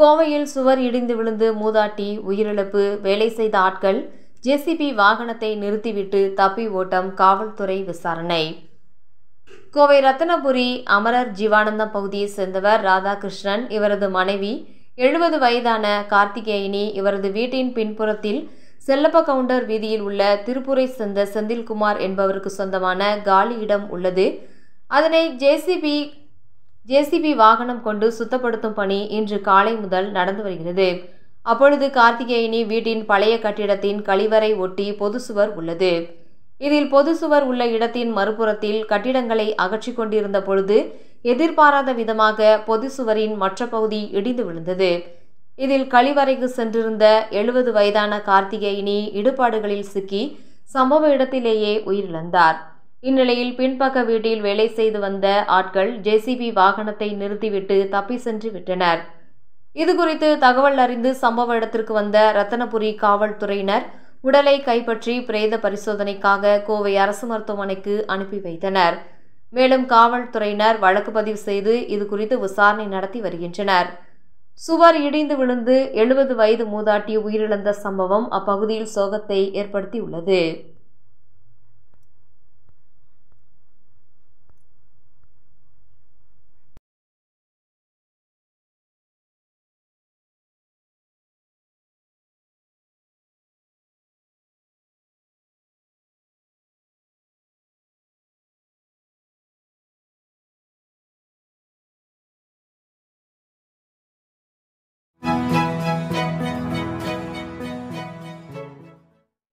கோவையில் சுவர் இடிந்து விழுந்து மூதாட்டி உயிரிழப்பு வேலை செய்த ஆட்கள் ஜேசிபி வாகனத்தை நிறுத்திவிட்டு தப்பி ஓட்டம் காவல்துறை விசாரணை கோவை ரத்தனபுரி அமரர் ஜீவானந்தம் பகுதியை சேர்ந்தவர் ராதாகிருஷ்ணன் இவரது மனைவி எழுபது வயதான கார்த்திகேயினி இவரது வீட்டின் பின்புறத்தில் செல்லப்ப கவுண்டர் வீதியில் உள்ள திருப்பூரை சேர்ந்த செந்தில்குமார் என்பவருக்கு சொந்தமான காலியிடம் உள்ளது அதனை ஜேசிபி ஜேசிபி வாகனம் கொண்டு சுத்தப்படுத்தும் பணி இன்று காலை முதல் நடந்து வருகிறது அப்பொழுது கார்த்திகேயனி வீட்டின் பழைய கட்டிடத்தின் கழிவறை ஒட்டி பொது சுவர் உள்ளது இதில் பொது சுவர் உள்ள இடத்தின் மறுபுறத்தில் கட்டிடங்களை அகற்றி கொண்டிருந்த பொழுது எதிர்பாராத விதமாக பொது சுவரின் மற்ற பகுதி இடிந்து விழுந்தது இதில் கழிவறைக்கு சென்றிருந்த எழுபது வயதான கார்த்திகேயனி இடுபாடுகளில் சிக்கி சம்பவ இடத்திலேயே உயிரிழந்தார் இந்நிலையில் பின்பக்க வீட்டில் வேலை செய்து வந்த ஆட்கள் ஜேசிபி வாகனத்தை நிறுத்திவிட்டு தப்பி சென்று விட்டனர் இதுகுறித்து தகவல் அறிந்து சம்பவ இடத்திற்கு வந்த ரத்தனபுரி காவல்துறையினர் உடலை கைப்பற்றி பிரேத பரிசோதனைக்காக கோவை அரசு மருத்துவமனைக்கு அனுப்பி வைத்தனர் மேலும் காவல்துறையினர் வழக்கு பதிவு செய்து இதுகுறித்து விசாரணை நடத்தி வருகின்றனர் சுவர் இடிந்து விழுந்து எழுபது வயது மூதாட்டி உயிரிழந்த சம்பவம் அப்பகுதியில் சோகத்தை ஏற்படுத்தியுள்ளது